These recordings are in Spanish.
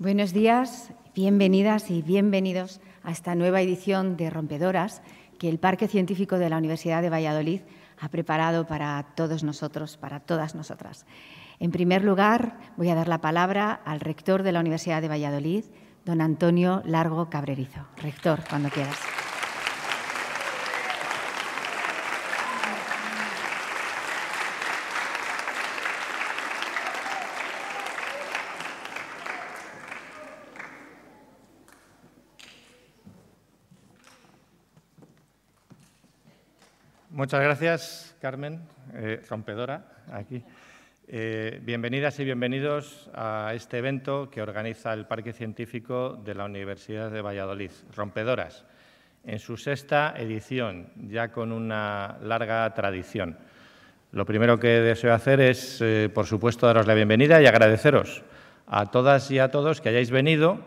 Buenos días, bienvenidas y bienvenidos a esta nueva edición de Rompedoras que el Parque Científico de la Universidad de Valladolid ha preparado para todos nosotros, para todas nosotras. En primer lugar, voy a dar la palabra al rector de la Universidad de Valladolid, don Antonio Largo Cabrerizo. Rector, cuando quieras. Muchas gracias, Carmen, eh, rompedora, aquí. Eh, bienvenidas y bienvenidos a este evento que organiza el Parque Científico de la Universidad de Valladolid, Rompedoras, en su sexta edición, ya con una larga tradición. Lo primero que deseo hacer es, eh, por supuesto, daros la bienvenida y agradeceros a todas y a todos que hayáis venido.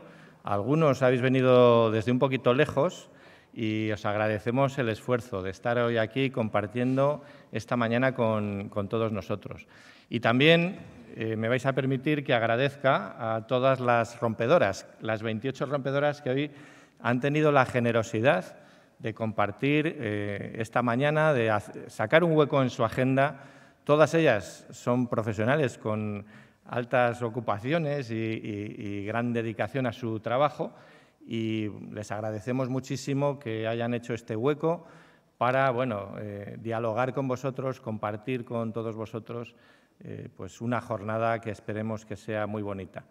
Algunos habéis venido desde un poquito lejos, y os agradecemos el esfuerzo de estar hoy aquí compartiendo esta mañana con, todos nosotros. Y también eh, me vais a permitir que agradezca a todas las rompedoras, las 28 rompedoras que hoy han tenido la generosidad de compartir eh, esta mañana, de sacar un hueco en su agenda. Todas ellas son profesionales con altas ocupaciones y gran dedicación a su trabajo y les agradecemos muchísimo que hayan hecho este hueco para bueno, eh, dialogar con vosotros, compartir con todos vosotros eh, pues una jornada que esperemos que sea muy bonita.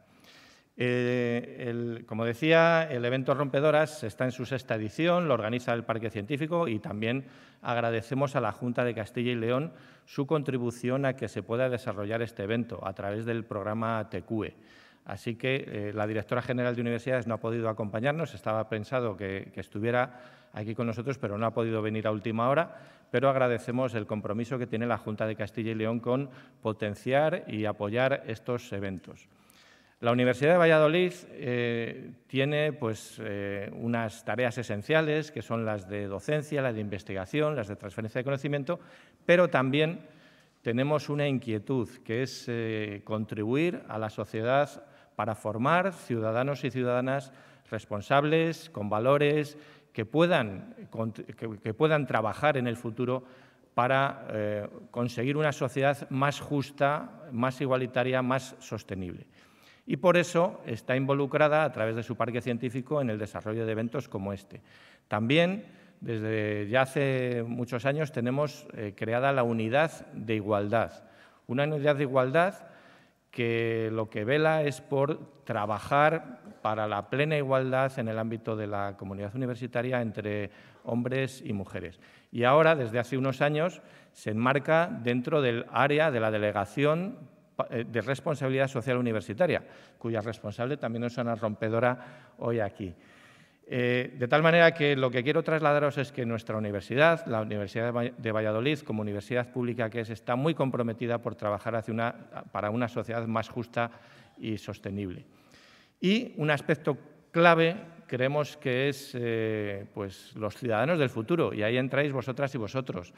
Eh, como decía, el evento Rompedoras está en su sexta edición, lo organiza el Parque Científico y también agradecemos a la Junta de Castilla y León su contribución a que se pueda desarrollar este evento a través del programa TQE. Así que eh, la directora general de universidades no ha podido acompañarnos, estaba pensado que, estuviera aquí con nosotros, pero no ha podido venir a última hora, pero agradecemos el compromiso que tiene la Junta de Castilla y León con potenciar y apoyar estos eventos. La Universidad de Valladolid eh, tiene pues, eh, unas tareas esenciales, que son las de docencia, las de investigación, las de transferencia de conocimiento, pero también tenemos una inquietud, que es contribuir a la sociedad para formar ciudadanos y ciudadanas responsables, con valores, que puedan, que puedan trabajar en el futuro para eh, conseguir una sociedad más justa, más igualitaria, más sostenible. Y por eso está involucrada a través de su parque científico en el desarrollo de eventos como este. También, desde ya hace muchos años, tenemos eh, creada la unidad de igualdad. Una unidad de igualdad que lo que vela es por trabajar para la plena igualdad en el ámbito de la comunidad universitaria entre hombres y mujeres. Y ahora, desde hace unos años, se enmarca dentro del área de la delegación eh, de responsabilidad social universitaria, cuya responsable también es una Rompedora hoy aquí. Eh, de tal manera que lo que quiero trasladaros es que nuestra universidad, la Universidad de Valladolid, como universidad pública que es, está muy comprometida por trabajar para una sociedad más justa y sostenible. Y un aspecto clave creemos que es eh, pues, los ciudadanos del futuro, y ahí entráis vosotras y vosotros.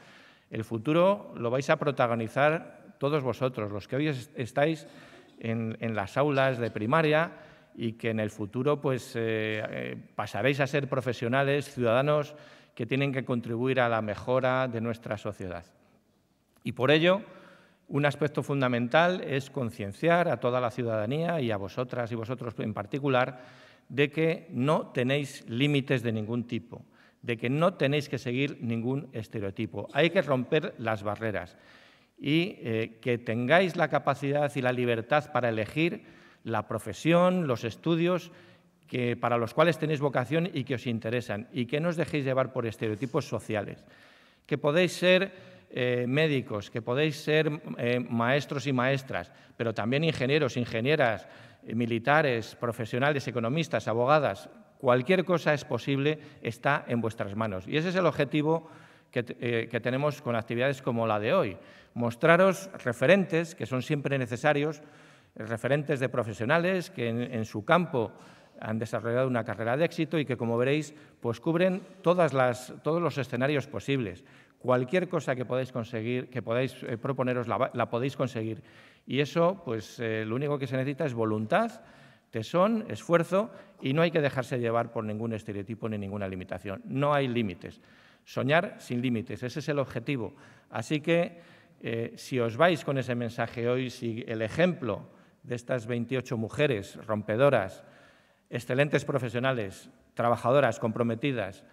El futuro lo vais a protagonizar todos vosotros, los que hoy estáis en las aulas de primaria, y que en el futuro pues, eh, eh, pasaréis a ser profesionales, ciudadanos que tienen que contribuir a la mejora de nuestra sociedad. Y por ello, un aspecto fundamental es concienciar a toda la ciudadanía y a vosotras y vosotros en particular de que no tenéis límites de ningún tipo, de que no tenéis que seguir ningún estereotipo. Hay que romper las barreras y eh, que tengáis la capacidad y la libertad para elegir la profesión, los estudios que, para los cuales tenéis vocación y que os interesan, y que no os dejéis llevar por estereotipos sociales, que podéis ser eh, médicos, que podéis ser eh, maestros y maestras, pero también ingenieros, ingenieras, eh, militares, profesionales, economistas, abogadas, cualquier cosa es posible, está en vuestras manos. Y ese es el objetivo que, que tenemos con actividades como la de hoy, mostraros referentes que son siempre necesarios referentes de profesionales que en, su campo han desarrollado una carrera de éxito y que, como veréis, pues cubren todas todos los escenarios posibles. Cualquier cosa que podáis conseguir, que podáis eh, proponeros, la, podéis conseguir. Y eso, pues eh, lo único que se necesita es voluntad, tesón, esfuerzo y no hay que dejarse llevar por ningún estereotipo ni ninguna limitación. No hay límites. Soñar sin límites, ese es el objetivo. Así que eh, si os vais con ese mensaje hoy, si el ejemplo de estas 28 mujeres rompedoras, excelentes profesionales, trabajadoras, comprometidas,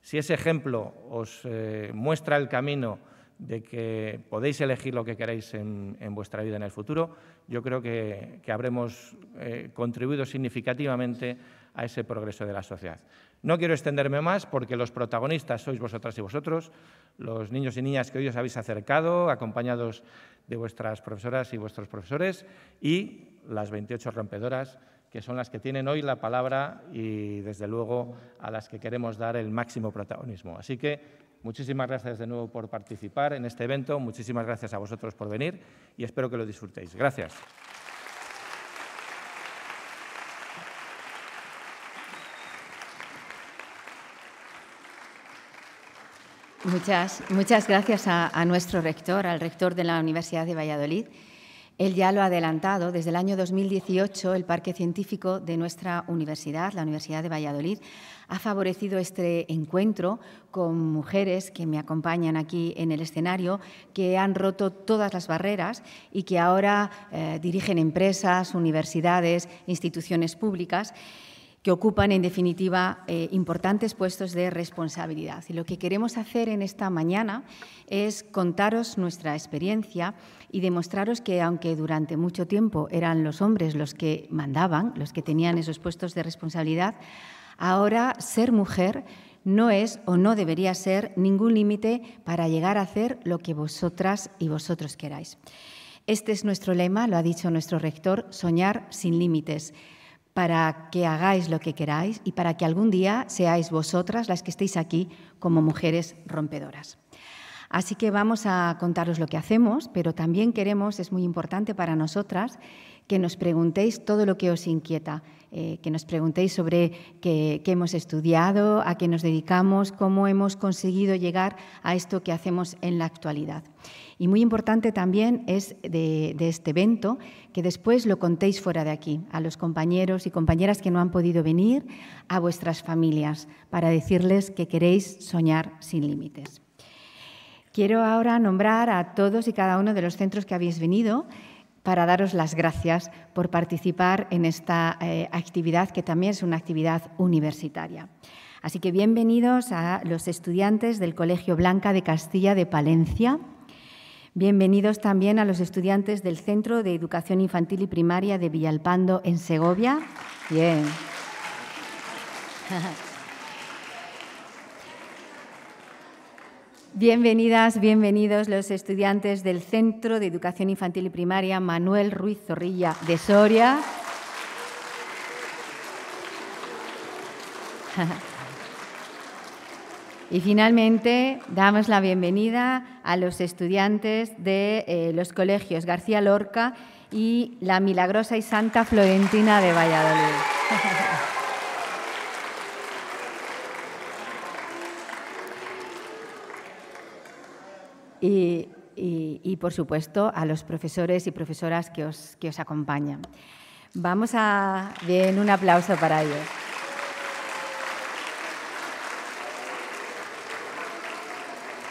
si ese ejemplo os eh, muestra el camino de que podéis elegir lo que queráis en, vuestra vida en el futuro, yo creo que, habremos eh, contribuido significativamente a ese progreso de la sociedad. No quiero extenderme más porque los protagonistas sois vosotras y vosotros, los niños y niñas que hoy os habéis acercado, acompañados de vuestras profesoras y vuestros profesores, y las 28 rompedoras que son las que tienen hoy la palabra y, desde luego, a las que queremos dar el máximo protagonismo. Así que muchísimas gracias de nuevo por participar en este evento, muchísimas gracias a vosotros por venir y espero que lo disfrutéis. Gracias. Muchas, gracias a, nuestro rector, al rector de la Universidad de Valladolid. Él ya lo ha adelantado. Desde el año 2018, el Parque Científico de nuestra universidad, la Universidad de Valladolid, ha favorecido este encuentro con mujeres que me acompañan aquí en el escenario, que han roto todas las barreras y que ahora eh, dirigen empresas, universidades, instituciones públicas que ocupan, en definitiva, eh, importantes puestos de responsabilidad. Y lo que queremos hacer en esta mañana es contaros nuestra experiencia y demostraros que, aunque durante mucho tiempo eran los hombres los que mandaban, los que tenían esos puestos de responsabilidad, ahora ser mujer no es o no debería ser ningún límite para llegar a hacer lo que vosotras y vosotros queráis. Este es nuestro lema, lo ha dicho nuestro rector, soñar sin límites para que hagáis lo que queráis y para que algún día seáis vosotras las que estéis aquí como mujeres rompedoras. Así que vamos a contaros lo que hacemos, pero también queremos, es muy importante para nosotras, que nos preguntéis todo lo que os inquieta, eh, que nos preguntéis sobre qué, hemos estudiado, a qué nos dedicamos, cómo hemos conseguido llegar a esto que hacemos en la actualidad. Y muy importante también es de este evento que después lo contéis fuera de aquí, a los compañeros y compañeras que no han podido venir, a vuestras familias, para decirles que queréis soñar sin límites. Quiero ahora nombrar a todos y cada uno de los centros que habéis venido para daros las gracias por participar en esta eh, actividad, que también es una actividad universitaria. Así que bienvenidos a los estudiantes del Colegio Blanca de Castilla de Palencia. Bienvenidos también a los estudiantes del Centro de Educación Infantil y Primaria de Villalpando, en Segovia. Bien. Bienvenidas, bienvenidos los estudiantes del Centro de Educación Infantil y Primaria Manuel Ruiz Zorrilla de Soria. Y finalmente damos la bienvenida a los estudiantes de eh, los colegios García Lorca y la milagrosa y santa Florentina de Valladolid. y, por supuesto, a los profesores y profesoras que os, que os acompañan. Vamos a... Bien, un aplauso para ellos.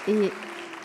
Y,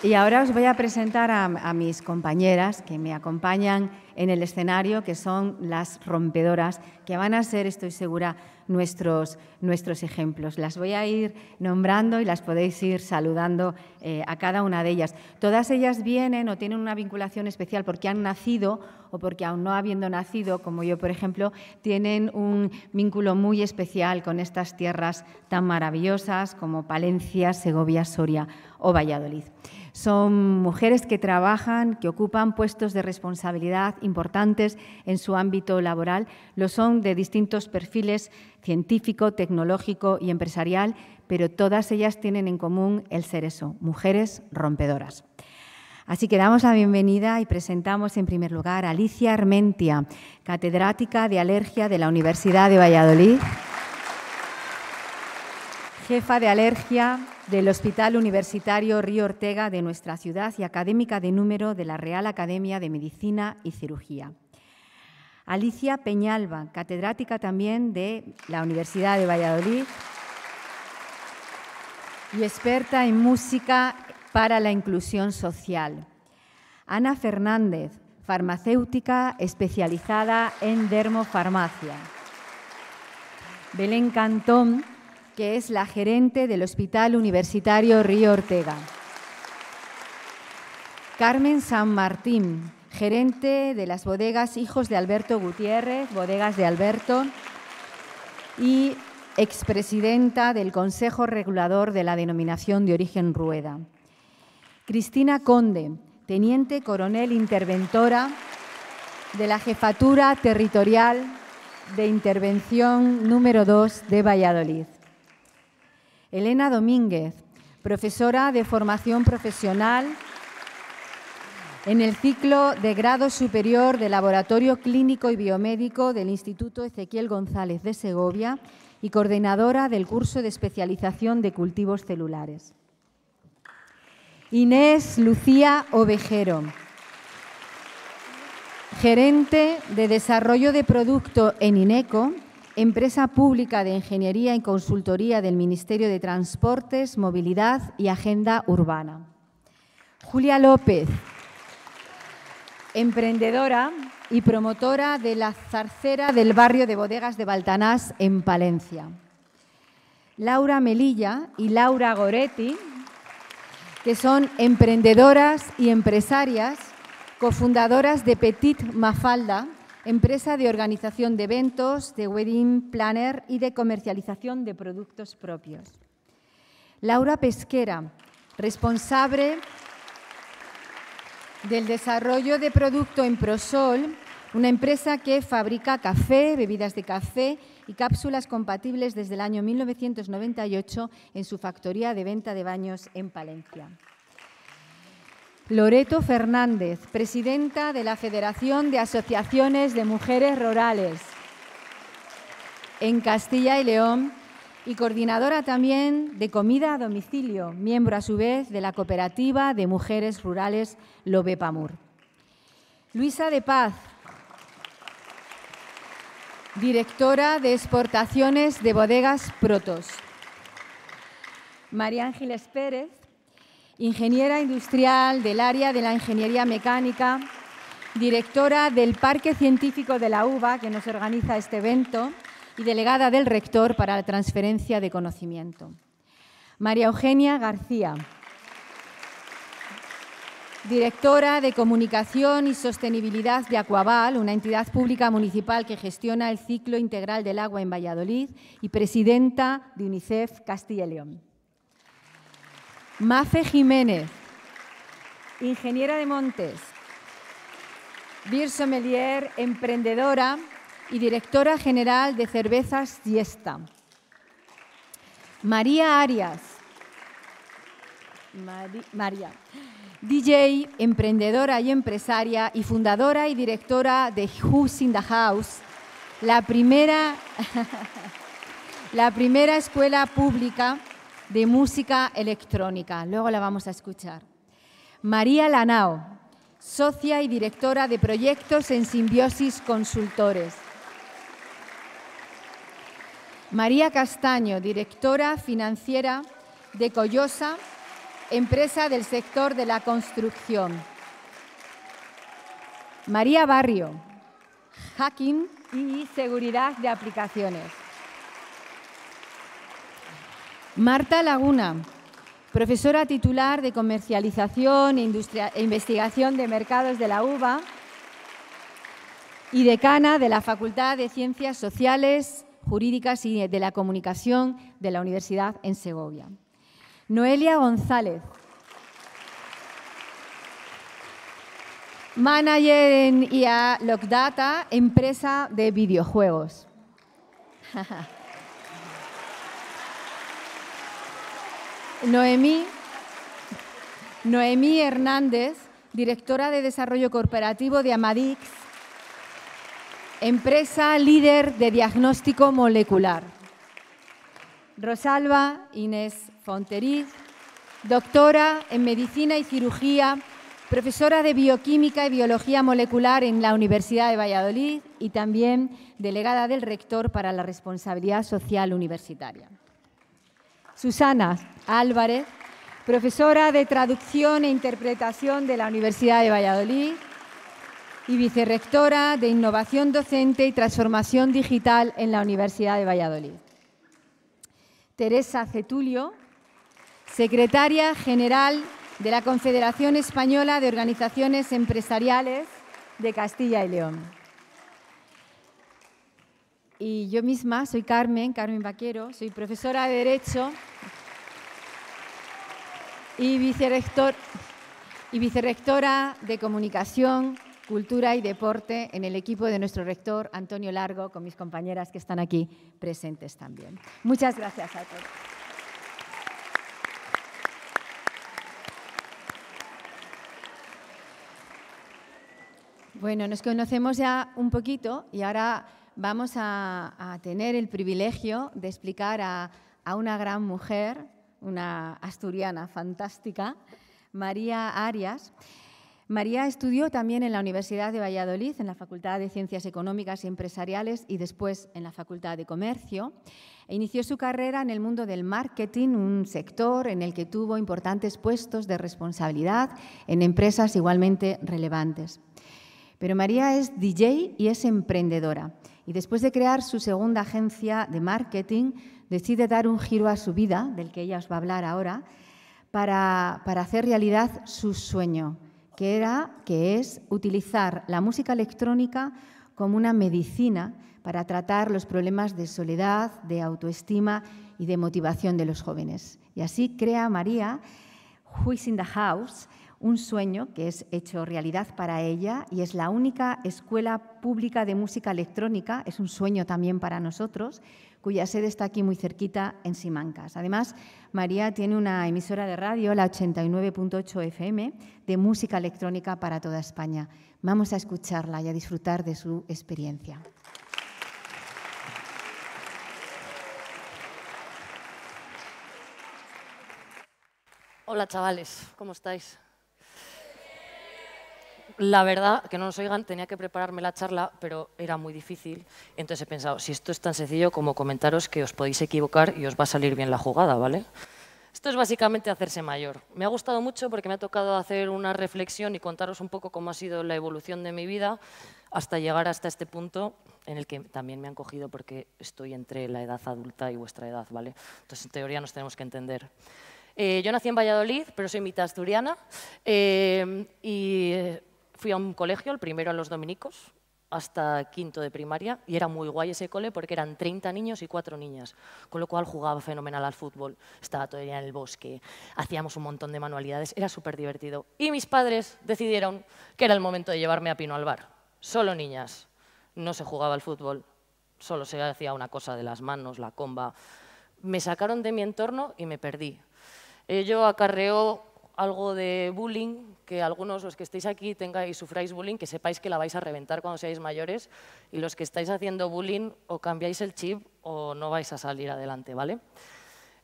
y ahora os voy a presentar a, mis compañeras que me acompañan en el escenario, que son las rompedoras, que van a ser, estoy segura, nuestros, nuestros ejemplos. Las voy a ir nombrando y las podéis ir saludando eh, a cada una de ellas. Todas ellas vienen o tienen una vinculación especial porque han nacido o porque aún no habiendo nacido, como yo, por ejemplo, tienen un vínculo muy especial con estas tierras tan maravillosas como Palencia, Segovia, Soria o Valladolid. Son mujeres que trabajan, que ocupan puestos de responsabilidad importantes en su ámbito laboral, lo son de distintos perfiles científico, tecnológico y empresarial, pero todas ellas tienen en común el ser eso, mujeres rompedoras. Así que damos la bienvenida y presentamos en primer lugar a Alicia Armentia, catedrática de alergia de la Universidad de Valladolid, jefa de alergia del Hospital Universitario Río Ortega de nuestra ciudad y académica de número de la Real Academia de Medicina y Cirugía. Alicia Peñalba, catedrática también de la Universidad de Valladolid y experta en música para la inclusión social. Ana Fernández, farmacéutica especializada en dermofarmacia. Belén Cantón, que es la gerente del Hospital Universitario Río Ortega. Carmen San Martín, gerente de las bodegas Hijos de Alberto Gutiérrez, bodegas de Alberto, y expresidenta del Consejo Regulador de la Denominación de Origen Rueda. Cristina Conde, teniente coronel interventora de la Jefatura Territorial de Intervención número 2 de Valladolid. Elena Domínguez, profesora de formación profesional en el ciclo de grado superior de Laboratorio Clínico y Biomédico del Instituto Ezequiel González de Segovia y coordinadora del curso de especialización de cultivos celulares. Inés Lucía Ovejero, gerente de desarrollo de producto en INECO empresa pública de ingeniería y consultoría del Ministerio de Transportes, Movilidad y Agenda Urbana. Julia López, emprendedora y promotora de la zarcera del barrio de bodegas de Baltanás, en Palencia. Laura Melilla y Laura Goretti, que son emprendedoras y empresarias, cofundadoras de Petit Mafalda, empresa de organización de eventos, de wedding planner y de comercialización de productos propios. Laura Pesquera, responsable del desarrollo de producto en Prosol, una empresa que fabrica café, bebidas de café y cápsulas compatibles desde el año 1998 en su factoría de venta de baños en Palencia. Loreto Fernández, presidenta de la Federación de Asociaciones de Mujeres Rurales en Castilla y León y coordinadora también de Comida a Domicilio, miembro a su vez de la Cooperativa de Mujeres Rurales Lobepamur. Luisa de Paz, directora de Exportaciones de Bodegas Protos. María Ángeles Pérez, ingeniera industrial del área de la ingeniería mecánica, directora del Parque Científico de la UVA, que nos organiza este evento, y delegada del rector para la transferencia de conocimiento. María Eugenia García, directora de Comunicación y Sostenibilidad de Acuaval, una entidad pública municipal que gestiona el ciclo integral del agua en Valladolid y presidenta de UNICEF Castilla y León. Mafe Jiménez, ingeniera de montes, Bir Sommelier, emprendedora y directora general de Cervezas diesta. María Arias, María, DJ, emprendedora y empresaria y fundadora y directora de Who's in the House, la primera, la primera escuela pública de música electrónica. Luego la vamos a escuchar. María Lanao, socia y directora de proyectos en Simbiosis Consultores. María Castaño, directora financiera de Collosa, empresa del sector de la construcción. María Barrio, hacking y seguridad de aplicaciones. Marta Laguna, profesora titular de Comercialización e Investigación de Mercados de la UVA y decana de la Facultad de Ciencias Sociales, Jurídicas y de la Comunicación de la Universidad en Segovia. Noelia González, manager en IA Lockdata, empresa de videojuegos. Noemí, Noemí Hernández, directora de Desarrollo Corporativo de Amadix, empresa líder de diagnóstico molecular. Rosalba Inés Fonteriz, doctora en Medicina y Cirugía, profesora de Bioquímica y Biología Molecular en la Universidad de Valladolid y también delegada del rector para la responsabilidad social universitaria. Susana Álvarez, profesora de Traducción e Interpretación de la Universidad de Valladolid y vicerrectora de Innovación Docente y Transformación Digital en la Universidad de Valladolid. Teresa Cetulio, secretaria general de la Confederación Española de Organizaciones Empresariales de Castilla y León. Y yo misma soy Carmen, Carmen Vaquero, soy profesora de Derecho y vicerectora de Comunicación, Cultura y Deporte en el equipo de nuestro rector Antonio Largo, con mis compañeras que están aquí presentes también. Muchas gracias a todos. Bueno, nos conocemos ya un poquito y ahora vamos a, tener el privilegio de explicar a una gran mujer, una asturiana fantástica, María Arias. María estudió también en la Universidad de Valladolid, en la Facultad de Ciencias Económicas y Empresariales y después en la Facultad de Comercio. E inició su carrera en el mundo del marketing, un sector en el que tuvo importantes puestos de responsabilidad en empresas igualmente relevantes. Pero María es DJ y es emprendedora. Y después de crear su segunda agencia de marketing, decide dar un giro a su vida, del que ella os va a hablar ahora, para, para hacer realidad su sueño, que, era, que es utilizar la música electrónica como una medicina para tratar los problemas de soledad, de autoestima y de motivación de los jóvenes. Y así crea María Who's in the House, un sueño que es hecho realidad para ella y es la única escuela pública de música electrónica, es un sueño también para nosotros, cuya sede está aquí muy cerquita en Simancas. Además, María tiene una emisora de radio, la 89.8 FM, de música electrónica para toda España. Vamos a escucharla y a disfrutar de su experiencia. Hola chavales, ¿cómo estáis? la verdad, que no nos oigan, tenía que prepararme la charla, pero era muy difícil. Entonces he pensado, si esto es tan sencillo como comentaros que os podéis equivocar y os va a salir bien la jugada, ¿vale? Esto es básicamente hacerse mayor. Me ha gustado mucho porque me ha tocado hacer una reflexión y contaros un poco cómo ha sido la evolución de mi vida hasta llegar hasta este punto en el que también me han cogido porque estoy entre la edad adulta y vuestra edad, ¿vale? Entonces, en teoría nos tenemos que entender. Eh, yo nací en Valladolid, pero soy mitad asturiana eh, y eh, fui a un colegio, el primero a los dominicos, hasta quinto de primaria, y era muy guay ese cole porque eran 30 niños y 4 niñas, con lo cual jugaba fenomenal al fútbol, estaba todavía en el bosque, hacíamos un montón de manualidades, era súper divertido. Y mis padres decidieron que era el momento de llevarme a Pino al bar. Solo niñas, no se jugaba al fútbol, solo se hacía una cosa de las manos, la comba. Me sacaron de mi entorno y me perdí. Ello eh, acarreó algo de bullying, que algunos los que estéis aquí tengáis, sufráis bullying, que sepáis que la vais a reventar cuando seáis mayores y los que estáis haciendo bullying o cambiáis el chip o no vais a salir adelante, ¿vale?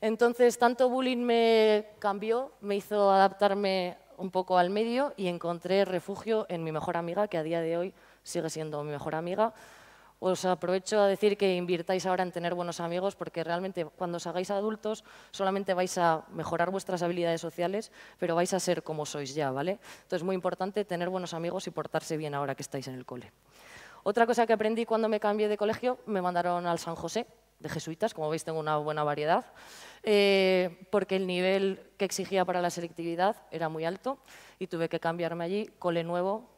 Entonces, tanto bullying me cambió, me hizo adaptarme un poco al medio y encontré refugio en mi mejor amiga, que a día de hoy sigue siendo mi mejor amiga, os aprovecho a decir que invirtáis ahora en tener buenos amigos porque realmente cuando os hagáis adultos solamente vais a mejorar vuestras habilidades sociales, pero vais a ser como sois ya, ¿vale? Entonces es muy importante tener buenos amigos y portarse bien ahora que estáis en el cole. Otra cosa que aprendí cuando me cambié de colegio, me mandaron al San José, de jesuitas, como veis tengo una buena variedad, eh, porque el nivel que exigía para la selectividad era muy alto y tuve que cambiarme allí, cole nuevo,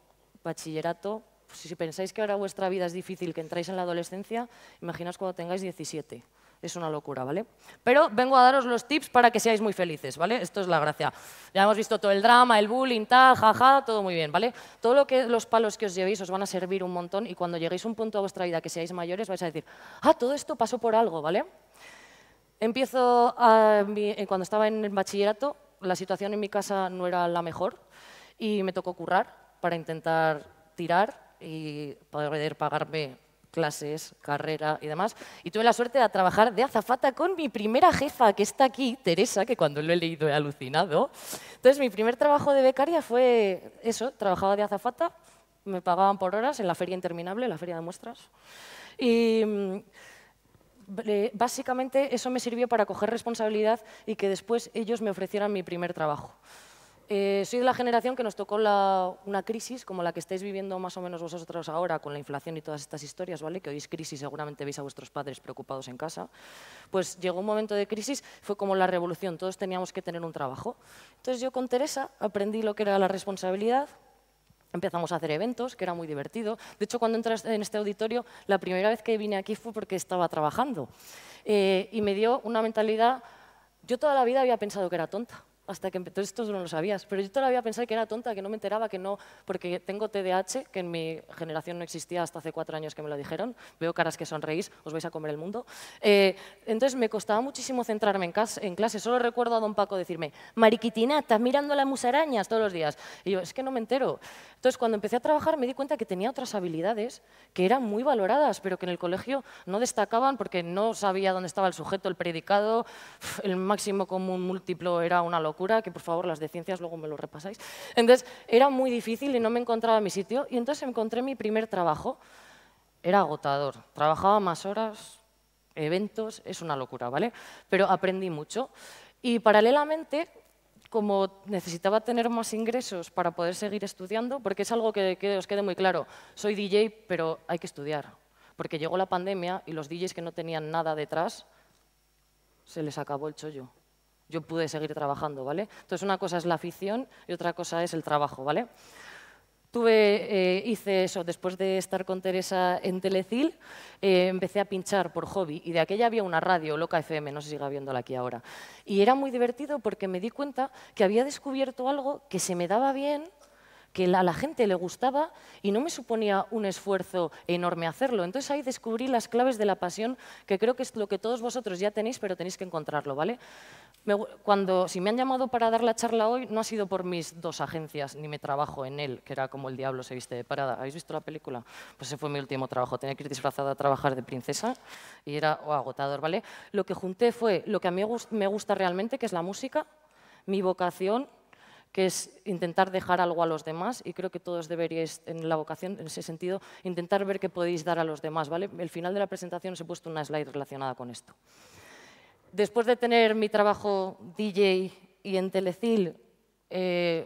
bachillerato, si pensáis que ahora vuestra vida es difícil, que entráis en la adolescencia, imaginaos cuando tengáis 17. Es una locura, ¿vale? Pero vengo a daros los tips para que seáis muy felices, ¿vale? Esto es la gracia. Ya hemos visto todo el drama, el bullying, tal, jaja, todo muy bien, ¿vale? Todo lo que los palos que os llevéis os van a servir un montón y cuando lleguéis a un punto de vuestra vida que seáis mayores vais a decir, ah, todo esto pasó por algo, ¿vale? Empiezo, eh, cuando estaba en el bachillerato, la situación en mi casa no era la mejor y me tocó currar para intentar tirar y poder pagarme clases, carrera y demás. Y tuve la suerte de trabajar de azafata con mi primera jefa, que está aquí, Teresa, que cuando lo he leído he alucinado. Entonces, mi primer trabajo de becaria fue eso, trabajaba de azafata, me pagaban por horas en la feria interminable, la feria de muestras. Y mm, básicamente eso me sirvió para coger responsabilidad y que después ellos me ofrecieran mi primer trabajo. Eh, soy de la generación que nos tocó una crisis como la que estáis viviendo más o menos vosotros ahora con la inflación y todas estas historias, ¿vale? Que es crisis, seguramente veis a vuestros padres preocupados en casa. Pues llegó un momento de crisis, fue como la revolución, todos teníamos que tener un trabajo. Entonces yo con Teresa aprendí lo que era la responsabilidad, empezamos a hacer eventos, que era muy divertido. De hecho, cuando entras en este auditorio, la primera vez que vine aquí fue porque estaba trabajando. Eh, y me dio una mentalidad, yo toda la vida había pensado que era tonta hasta que entonces esto no lo sabías, pero yo todavía pensaba que era tonta, que no me enteraba, que no, porque tengo TDAH, que en mi generación no existía hasta hace cuatro años que me lo dijeron, veo caras que sonreís, os vais a comer el mundo. Eh, entonces me costaba muchísimo centrarme en, clase, en solo recuerdo a don Paco decirme, Mariquitina, estás mirando las musarañas todos los días, y yo, es que no me entero. Entonces cuando empecé a trabajar me di cuenta que tenía otras habilidades que eran muy valoradas, pero que en el colegio no destacaban porque no sabía dónde estaba el sujeto, el predicado, el máximo común múltiplo era una locura que por favor las de ciencias luego me lo repasáis. Entonces era muy difícil y no me encontraba mi sitio y entonces encontré mi primer trabajo. Era agotador, trabajaba más horas, eventos, es una locura, ¿vale? Pero aprendí mucho y paralelamente como necesitaba tener más ingresos para poder seguir estudiando, porque es algo que, que, os quede muy claro, soy DJ, pero hay que estudiar, porque llegó la pandemia y los DJs que no tenían nada detrás, se les acabó el chollo yo pude seguir trabajando, ¿vale? Entonces, una cosa es la afición y otra cosa es el trabajo, ¿vale? Tuve, eh, hice eso después de estar con Teresa en Telecil, eh, empecé a pinchar por hobby y de aquella había una radio, Loca FM, no sé si siga viéndola aquí ahora. Y era muy divertido porque me di cuenta que había descubierto algo que se me daba bien que a la gente le gustaba y no me suponía un esfuerzo enorme hacerlo. Entonces ahí descubrí las claves de la pasión, que creo que es lo que todos vosotros ya tenéis, pero tenéis que encontrarlo, ¿vale? cuando, si me han llamado para dar la charla hoy, no ha sido por mis dos agencias ni mi trabajo en él, que era como el diablo se viste de parada. ¿Habéis visto la película? Pues ese fue mi último trabajo. Tenía que ir disfrazada a trabajar de princesa y era oh, agotador, ¿vale? Lo que junté fue lo que a mí me gusta realmente, que es la música, mi vocación que es intentar dejar algo a los demás y creo que todos deberíais, en la vocación, en ese sentido, intentar ver qué podéis dar a los demás. ¿vale? El final de la presentación os he puesto una slide relacionada con esto. Después de tener mi trabajo DJ y en Telecil, eh,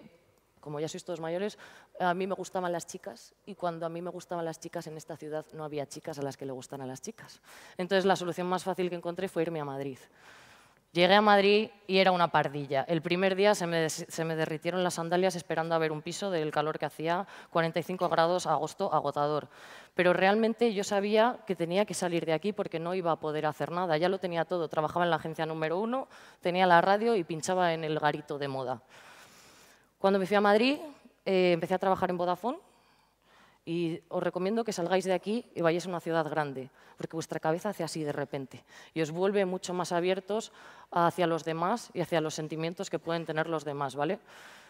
como ya sois todos mayores, a mí me gustaban las chicas y cuando a mí me gustaban las chicas en esta ciudad no había chicas a las que le gustan a las chicas. Entonces la solución más fácil que encontré fue irme a Madrid. Llegué a Madrid y era una pardilla. El primer día se me, derritieron las sandalias esperando a ver un piso del calor que hacía 45 grados agosto agotador. Pero realmente yo sabía que tenía que salir de aquí porque no iba a poder hacer nada. Ya lo tenía todo. Trabajaba en la agencia número uno, tenía la radio y pinchaba en el garito de moda. Cuando me fui a Madrid eh, empecé a trabajar en Vodafone y os recomiendo que salgáis de aquí y vayáis a una ciudad grande, porque vuestra cabeza hace así de repente y os vuelve mucho más abiertos hacia los demás y hacia los sentimientos que pueden tener los demás, ¿vale?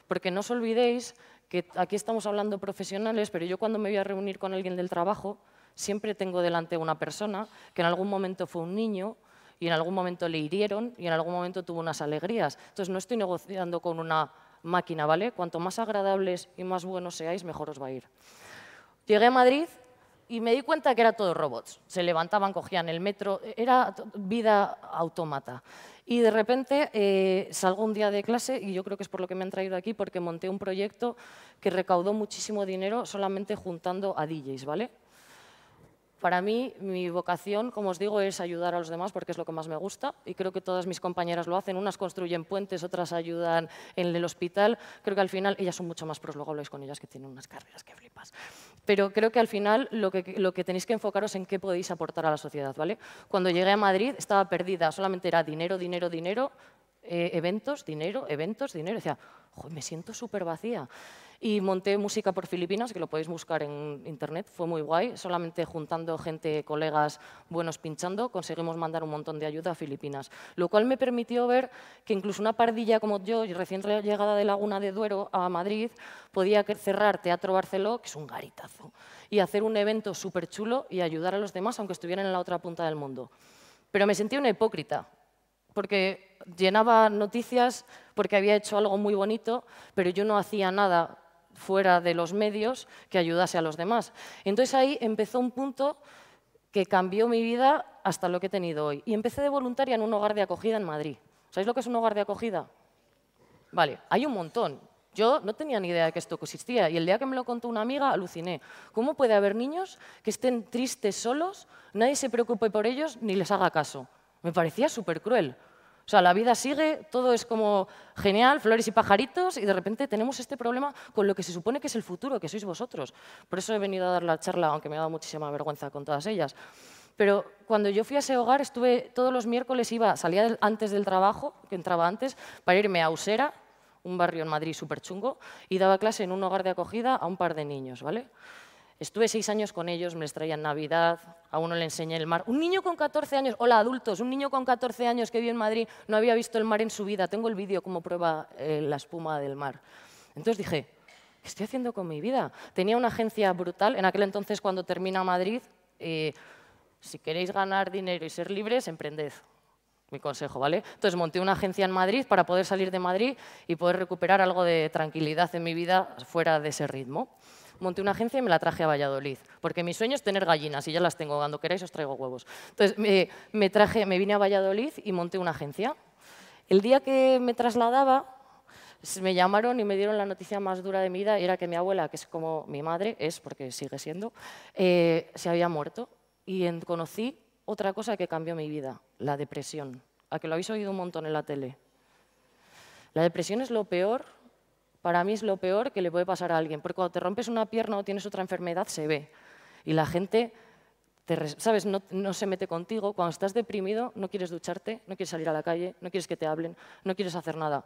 Porque no os olvidéis que aquí estamos hablando profesionales, pero yo cuando me voy a reunir con alguien del trabajo, siempre tengo delante una persona que en algún momento fue un niño, y en algún momento le hirieron y en algún momento tuvo unas alegrías. Entonces no estoy negociando con una máquina, ¿vale? Cuanto más agradables y más buenos seáis, mejor os va a ir. Llegué a Madrid y me di cuenta que era todo robots. Se levantaban, cogían el metro, era vida autómata. Y de repente eh, salgo un día de clase y yo creo que es por lo que me han traído aquí, porque monté un proyecto que recaudó muchísimo dinero solamente juntando a DJs, ¿vale? Para mí, mi vocación, como os digo, es ayudar a los demás porque es lo que más me gusta y creo que todas mis compañeras lo hacen. Unas construyen puentes, otras ayudan en el hospital. Creo que al final, ellas son mucho más pros, luego habláis con ellas que tienen unas carreras que flipas. Pero creo que al final lo que, lo que tenéis que enfocaros en qué podéis aportar a la sociedad, ¿vale? Cuando llegué a Madrid estaba perdida, solamente era dinero, dinero, dinero, eh, eventos, dinero, eventos, dinero. decía, Joder, me siento súper vacía. Y monté música por Filipinas, que lo podéis buscar en internet, fue muy guay. Solamente juntando gente, colegas buenos pinchando, conseguimos mandar un montón de ayuda a Filipinas. Lo cual me permitió ver que incluso una pardilla como yo, recién llegada de Laguna de Duero a Madrid, podía cerrar Teatro Barceló, que es un garitazo, y hacer un evento súper chulo y ayudar a los demás, aunque estuvieran en la otra punta del mundo. Pero me sentí una hipócrita, porque llenaba noticias porque había hecho algo muy bonito, pero yo no hacía nada fuera de los medios que ayudase a los demás. Entonces ahí empezó un punto que cambió mi vida hasta lo que he tenido hoy. Y empecé de voluntaria en un hogar de acogida en Madrid. ¿Sabéis lo que es un hogar de acogida? Vale, hay un montón. Yo no tenía ni idea de que esto existía y el día que me lo contó una amiga aluciné. ¿Cómo puede haber niños que estén tristes solos, nadie se preocupe por ellos ni les haga caso? Me parecía súper cruel. O sea, la vida sigue, todo es como genial, flores y pajaritos, y de repente tenemos este problema con lo que se supone que es el futuro, que sois vosotros. Por eso he venido a dar la charla, aunque me ha dado muchísima vergüenza con todas ellas. Pero cuando yo fui a ese hogar, estuve todos los miércoles, iba, salía antes del trabajo, que entraba antes, para irme a Usera, un barrio en Madrid súper chungo, y daba clase en un hogar de acogida a un par de niños, ¿vale? Estuve seis años con ellos, me les traían Navidad, a uno le enseñé el mar. Un niño con 14 años, hola adultos, un niño con 14 años que vive en Madrid no había visto el mar en su vida. Tengo el vídeo como prueba eh, la espuma del mar. Entonces dije, ¿qué estoy haciendo con mi vida? Tenía una agencia brutal. En aquel entonces, cuando termina Madrid, eh, si queréis ganar dinero y ser libres, emprended. Mi consejo, ¿vale? Entonces monté una agencia en Madrid para poder salir de Madrid y poder recuperar algo de tranquilidad en mi vida fuera de ese ritmo monté una agencia y me la traje a Valladolid, porque mi sueño es tener gallinas y ya las tengo, cuando queráis os traigo huevos. Entonces me, traje, me vine a Valladolid y monté una agencia. El día que me trasladaba, me llamaron y me dieron la noticia más dura de mi vida, era que mi abuela, que es como mi madre, es porque sigue siendo, eh, se había muerto. Y en, conocí otra cosa que cambió mi vida, la depresión. A que lo habéis oído un montón en la tele. La depresión es lo peor para mí es lo peor que le puede pasar a alguien, porque cuando te rompes una pierna o tienes otra enfermedad se ve y la gente sabes no, se mete contigo, cuando estás deprimido no quieres ducharte, no quieres salir a la calle, no quieres que te hablen, no quieres hacer nada.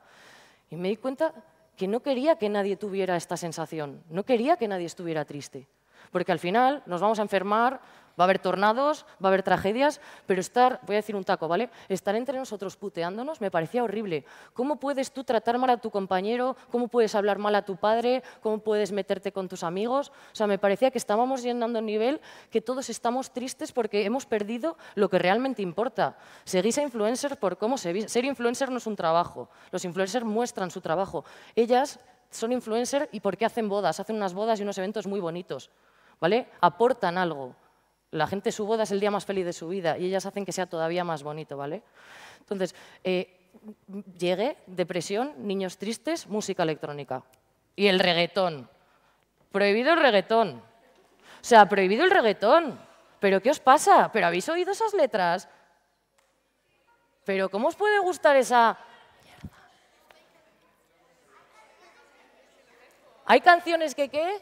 Y me di cuenta que no quería que nadie tuviera esta sensación, no quería que nadie estuviera triste, porque al final nos vamos a enfermar, Va a haber tornados, va a haber tragedias, pero estar, voy a decir un taco, ¿vale? Estar entre nosotros puteándonos me parecía horrible. ¿Cómo puedes tú tratar mal a tu compañero? ¿Cómo puedes hablar mal a tu padre? ¿Cómo puedes meterte con tus amigos? O sea, me parecía que estábamos llenando un nivel que todos estamos tristes porque hemos perdido lo que realmente importa. Seguís a influencers por cómo se Ser influencer no es un trabajo. Los influencers muestran su trabajo. Ellas son influencers y porque hacen bodas, hacen unas bodas y unos eventos muy bonitos. ¿Vale? Aportan algo. La gente, su boda es el día más feliz de su vida y ellas hacen que sea todavía más bonito, ¿vale? Entonces, eh, llegue depresión, niños tristes, música electrónica. Y el reggaetón. Prohibido el reggaetón. O sea, prohibido el reggaetón. ¿Pero qué os pasa? ¿Pero habéis oído esas letras? ¿Pero cómo os puede gustar esa... Hay canciones que qué?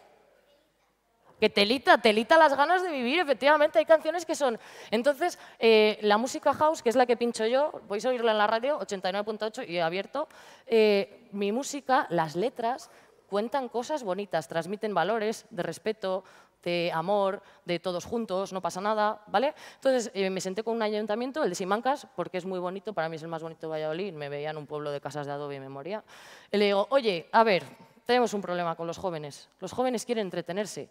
que telita, telita las ganas de vivir, efectivamente, hay canciones que son. Entonces, eh, la música house, que es la que pincho yo, podéis oírla en la radio, 89.8 y abierto, eh, mi música, las letras, cuentan cosas bonitas, transmiten valores de respeto, de amor, de todos juntos, no pasa nada, ¿vale? Entonces eh, me senté con un ayuntamiento, el de Simancas, porque es muy bonito, para mí es el más bonito de Valladolid, me veía en un pueblo de casas de adobe y me moría. Y le digo, oye, a ver, tenemos un problema con los jóvenes, los jóvenes quieren entretenerse,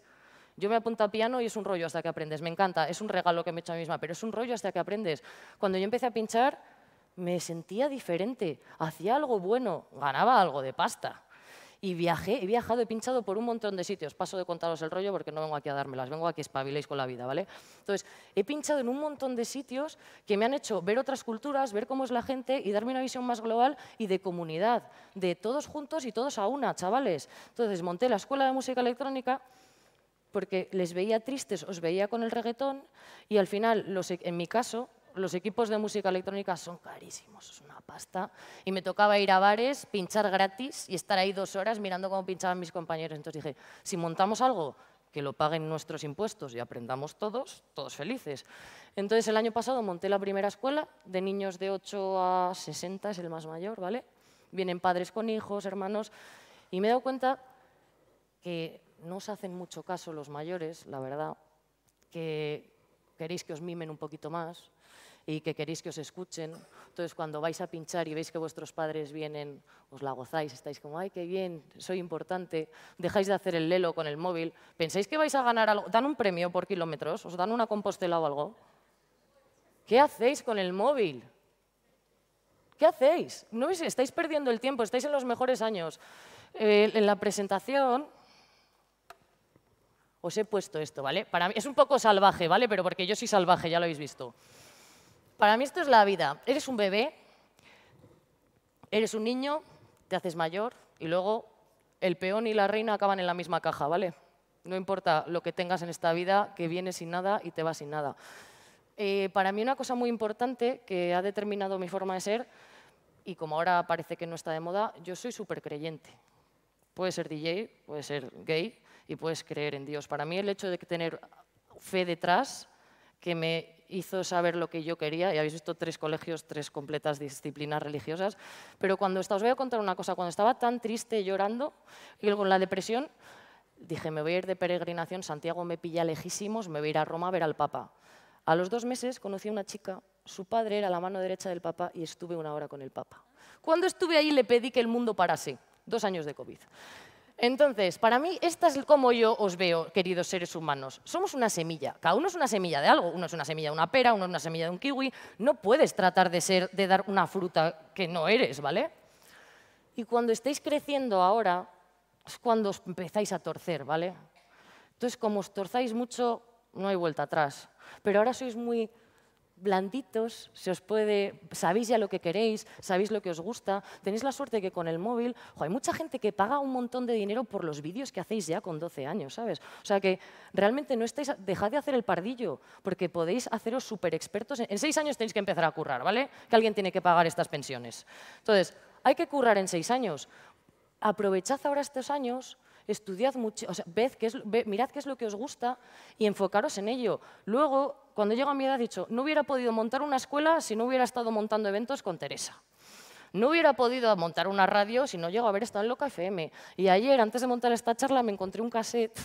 yo me apunto a piano y es un rollo hasta que aprendes. Me encanta, es un regalo que me he hecho a mí misma, pero es un rollo hasta que aprendes. Cuando yo empecé a pinchar, me sentía diferente, hacía algo bueno, ganaba algo de pasta. Y viajé, he viajado, he pinchado por un montón de sitios. Paso de contaros el rollo porque no vengo aquí a dármelas, vengo a que espabiléis con la vida, ¿vale? Entonces, he pinchado en un montón de sitios que me han hecho ver otras culturas, ver cómo es la gente y darme una visión más global y de comunidad, de todos juntos y todos a una, chavales. Entonces, monté la Escuela de Música Electrónica porque les veía tristes, os veía con el reggaetón y al final, los, e, en mi caso, los equipos de música electrónica son carísimos, es una pasta. Y me tocaba ir a bares, pinchar gratis y estar ahí dos horas mirando cómo pinchaban mis compañeros. Entonces dije, si montamos algo, que lo paguen nuestros impuestos y aprendamos todos, todos felices. Entonces el año pasado monté la primera escuela de niños de 8 a 60, es el más mayor, ¿vale? Vienen padres con hijos, hermanos, y me he dado cuenta que no os hacen mucho caso los mayores, la verdad, que queréis que os mimen un poquito más y que queréis que os escuchen. Entonces, cuando vais a pinchar y veis que vuestros padres vienen, os la gozáis, estáis como, ay, qué bien, soy importante, dejáis de hacer el lelo con el móvil, pensáis que vais a ganar algo, dan un premio por kilómetros, os dan una compostela o algo. ¿Qué hacéis con el móvil? ¿Qué hacéis? No estáis perdiendo el tiempo, estáis en los mejores años. Eh, en la presentación os he puesto esto, ¿vale? Para mí, es un poco salvaje, ¿vale? Pero porque yo soy salvaje, ya lo habéis visto. Para mí esto es la vida. Eres un bebé, eres un niño, te haces mayor y luego el peón y la reina acaban en la misma caja, ¿vale? No importa lo que tengas en esta vida, que viene sin nada y te va sin nada. Eh, para mí una cosa muy importante que ha determinado mi forma de ser, y como ahora parece que no está de moda, yo soy súper creyente. Puede ser DJ, puede ser gay, y puedes creer en Dios. Para mí el hecho de tener fe detrás que me hizo saber lo que yo quería, y habéis visto tres colegios, tres completas disciplinas religiosas, pero cuando estaba, os voy a contar una cosa, cuando estaba tan triste llorando y con la depresión, dije, me voy a ir de peregrinación, Santiago me pilla lejísimos, me voy a ir a Roma a ver al Papa. A los dos meses conocí a una chica, su padre era la mano derecha del Papa y estuve una hora con el Papa. Cuando estuve ahí le pedí que el mundo parase, dos años de COVID. Entonces, para mí, esta es como yo os veo, queridos seres humanos. Somos una semilla, cada uno es una semilla de algo, uno es una semilla de una pera, uno es una semilla de un kiwi. No puedes tratar de, ser, de dar una fruta que no eres, ¿vale? Y cuando estáis creciendo ahora, es cuando os empezáis a torcer, ¿vale? Entonces, como os torzáis mucho, no hay vuelta atrás. Pero ahora sois muy blanditos, se os puede, sabéis ya lo que queréis, sabéis lo que os gusta, tenéis la suerte que con el móvil, hay mucha gente que paga un montón de dinero por los vídeos que hacéis ya con 12 años, ¿sabes? O sea que realmente no estáis, dejad de hacer el pardillo, porque podéis haceros súper expertos. En seis años tenéis que empezar a currar, ¿vale? Que alguien tiene que pagar estas pensiones. Entonces, hay que currar en seis años. Aprovechad ahora estos años estudiad mucho, o sea, es, mirad qué es lo que os gusta y enfocaros en ello. Luego, cuando llego a mi edad, he dicho, no hubiera podido montar una escuela si no hubiera estado montando eventos con Teresa. No hubiera podido montar una radio si no llego a haber estado en Loca FM. Y ayer, antes de montar esta charla, me encontré un cassette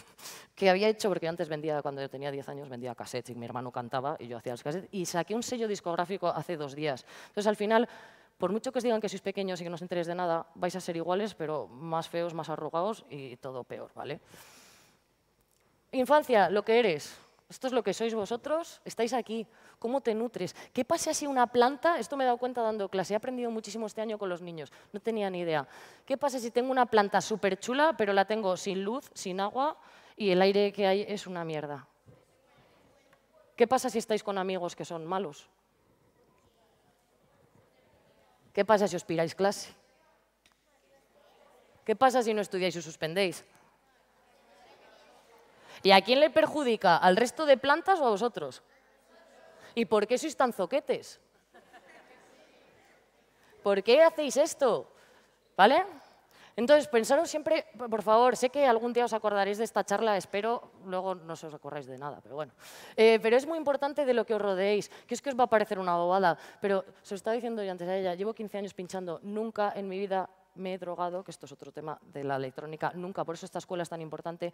que había hecho, porque antes vendía, cuando yo tenía 10 años, vendía cassettes y mi hermano cantaba y yo hacía los cassettes. Y saqué un sello discográfico hace dos días. Entonces, al final, por mucho que os digan que sois pequeños y que no os enteréis de nada, vais a ser iguales, pero más feos, más arrugados y todo peor, ¿vale? Infancia, lo que eres. Esto es lo que sois vosotros, estáis aquí. ¿Cómo te nutres? ¿Qué pasa si una planta, esto me he dado cuenta dando clase, he aprendido muchísimo este año con los niños, no tenía ni idea. ¿Qué pasa si tengo una planta súper chula, pero la tengo sin luz, sin agua y el aire que hay es una mierda? ¿Qué pasa si estáis con amigos que son malos? ¿Qué pasa si os piráis clase? ¿Qué pasa si no estudiáis y suspendéis? ¿Y a quién le perjudica? ¿Al resto de plantas o a vosotros? ¿Y por qué sois tan zoquetes? ¿Por qué hacéis esto? ¿Vale? Entonces, pensaros siempre, por favor, sé que algún día os acordaréis de esta charla, espero, luego no se os acordáis de nada, pero bueno. Eh, pero es muy importante de lo que os rodeéis, que es que os va a parecer una bobada, pero se os estaba diciendo yo antes a ella, llevo 15 años pinchando, nunca en mi vida me he drogado, que esto es otro tema de la electrónica, nunca, por eso esta escuela es tan importante,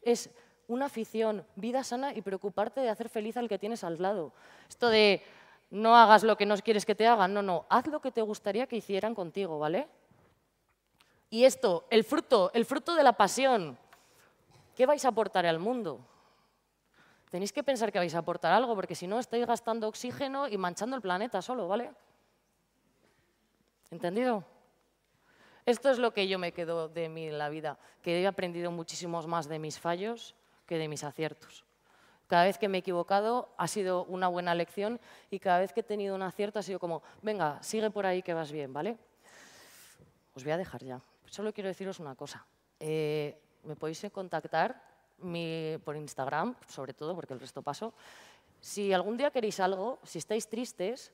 es una afición, vida sana y preocuparte de hacer feliz al que tienes al lado. Esto de no hagas lo que no quieres que te hagan, no, no, haz lo que te gustaría que hicieran contigo, ¿vale? Y esto, el fruto, el fruto de la pasión. ¿Qué vais a aportar al mundo? Tenéis que pensar que vais a aportar algo, porque si no estáis gastando oxígeno y manchando el planeta solo, ¿vale? ¿Entendido? Esto es lo que yo me quedo de mí en la vida, que he aprendido muchísimos más de mis fallos que de mis aciertos. Cada vez que me he equivocado ha sido una buena lección y cada vez que he tenido un acierto ha sido como, venga, sigue por ahí que vas bien, ¿vale? Os voy a dejar ya solo quiero deciros una cosa. Eh, me podéis contactar por Instagram, sobre todo, porque el resto paso. Si algún día queréis algo, si estáis tristes,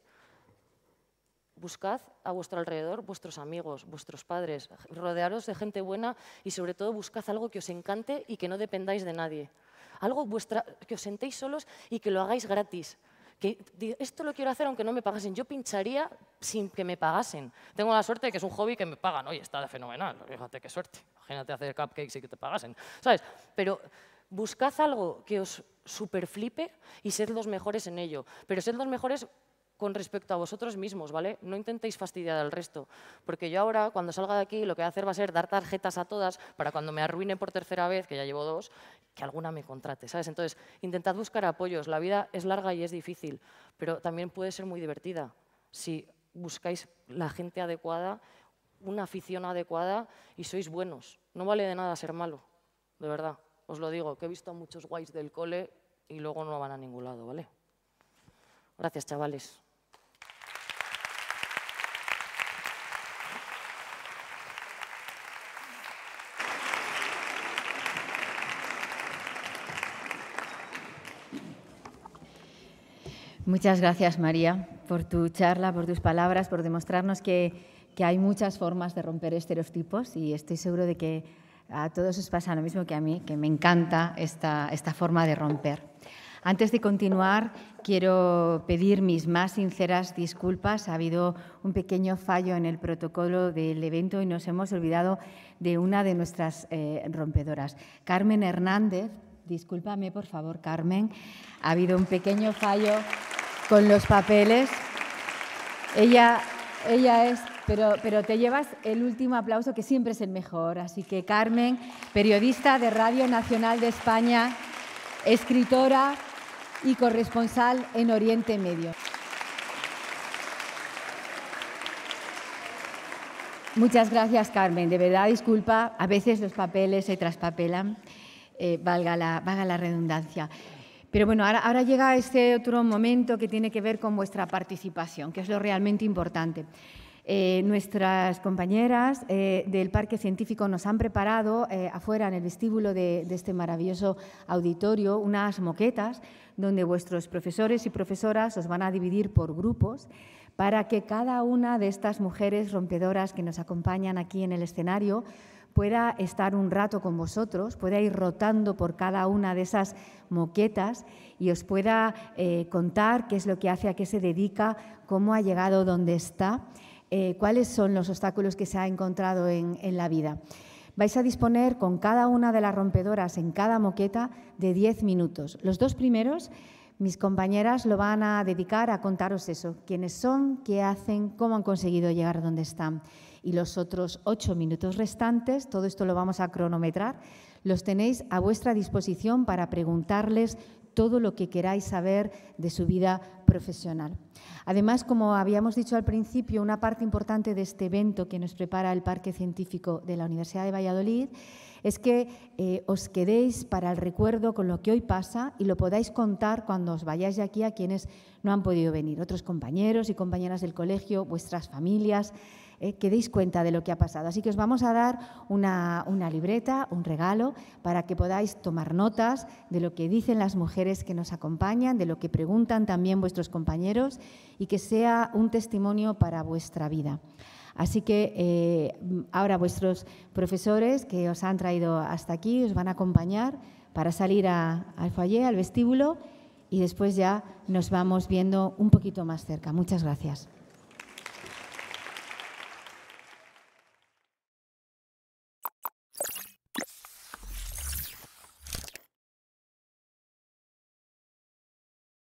buscad a vuestro alrededor vuestros amigos, vuestros padres, rodearos de gente buena y sobre todo buscad algo que os encante y que no dependáis de nadie. Algo vuestra, que os sentéis solos y que lo hagáis gratis que esto lo quiero hacer aunque no me pagasen. Yo pincharía sin que me pagasen. Tengo la suerte de que es un hobby que me pagan. Oye, está fenomenal, fíjate qué suerte. Imagínate hacer cupcakes y que te pagasen, ¿sabes? Pero buscad algo que os superflipe y sed los mejores en ello. Pero sed los mejores con respecto a vosotros mismos, ¿vale? No intentéis fastidiar al resto, porque yo ahora, cuando salga de aquí, lo que voy a hacer va a ser dar tarjetas a todas para cuando me arruine por tercera vez, que ya llevo dos, que alguna me contrate, ¿sabes? Entonces, intentad buscar apoyos. La vida es larga y es difícil, pero también puede ser muy divertida si buscáis la gente adecuada, una afición adecuada y sois buenos. No vale de nada ser malo, de verdad. Os lo digo, que he visto a muchos guays del cole y luego no van a ningún lado, ¿vale? Gracias, chavales. Muchas gracias, María, por tu charla, por tus palabras, por demostrarnos que, hay muchas formas de romper estereotipos y estoy seguro de que a todos os pasa lo mismo que a mí, que me encanta esta, esta forma de romper. Antes de continuar, quiero pedir mis más sinceras disculpas. Ha habido un pequeño fallo en el protocolo del evento y nos hemos olvidado de una de nuestras eh, rompedoras. Carmen Hernández, discúlpame por favor, Carmen. Ha habido un pequeño fallo con los papeles. Ella, ella es, pero, pero te llevas el último aplauso que siempre es el mejor. Así que Carmen, periodista de Radio Nacional de España, escritora y corresponsal en Oriente Medio. Muchas gracias, Carmen. De verdad, disculpa, a veces los papeles se traspapelan, eh, valga, la, valga la redundancia. Pero bueno, ahora, llega este otro momento que tiene que ver con vuestra participación, que es lo realmente importante. Eh, nuestras compañeras eh, del Parque Científico nos han preparado eh, afuera en el vestíbulo de, de, este maravilloso auditorio unas moquetas donde vuestros profesores y profesoras os van a dividir por grupos para que cada una de estas mujeres rompedoras que nos acompañan aquí en el escenario pueda estar un rato con vosotros, pueda ir rotando por cada una de esas moquetas y os pueda eh, contar qué es lo que hace, a qué se dedica, cómo ha llegado donde está, eh, cuáles son los obstáculos que se ha encontrado en, la vida. Vais a disponer con cada una de las rompedoras en cada moqueta de 10 minutos. Los dos primeros mis compañeras lo van a dedicar a contaros eso, quiénes son, qué hacen, cómo han conseguido llegar donde están y los otros ocho minutos restantes, todo esto lo vamos a cronometrar, los tenéis a vuestra disposición para preguntarles todo lo que queráis saber de su vida profesional. Además, como habíamos dicho al principio, una parte importante de este evento que nos prepara el Parque Científico de la Universidad de Valladolid es que eh, os quedéis para el recuerdo con lo que hoy pasa y lo podáis contar cuando os vayáis de aquí a quienes no han podido venir, otros compañeros y compañeras del colegio, vuestras familias, eh, que deis cuenta de lo que ha pasado. Así que os vamos a dar una, libreta, un regalo, para que podáis tomar notas de lo que dicen las mujeres que nos acompañan, de lo que preguntan también vuestros compañeros y que sea un testimonio para vuestra vida. Así que eh, ahora vuestros profesores que os han traído hasta aquí os van a acompañar para salir al foyer, al vestíbulo, y después ya nos vamos viendo un poquito más cerca. Muchas gracias.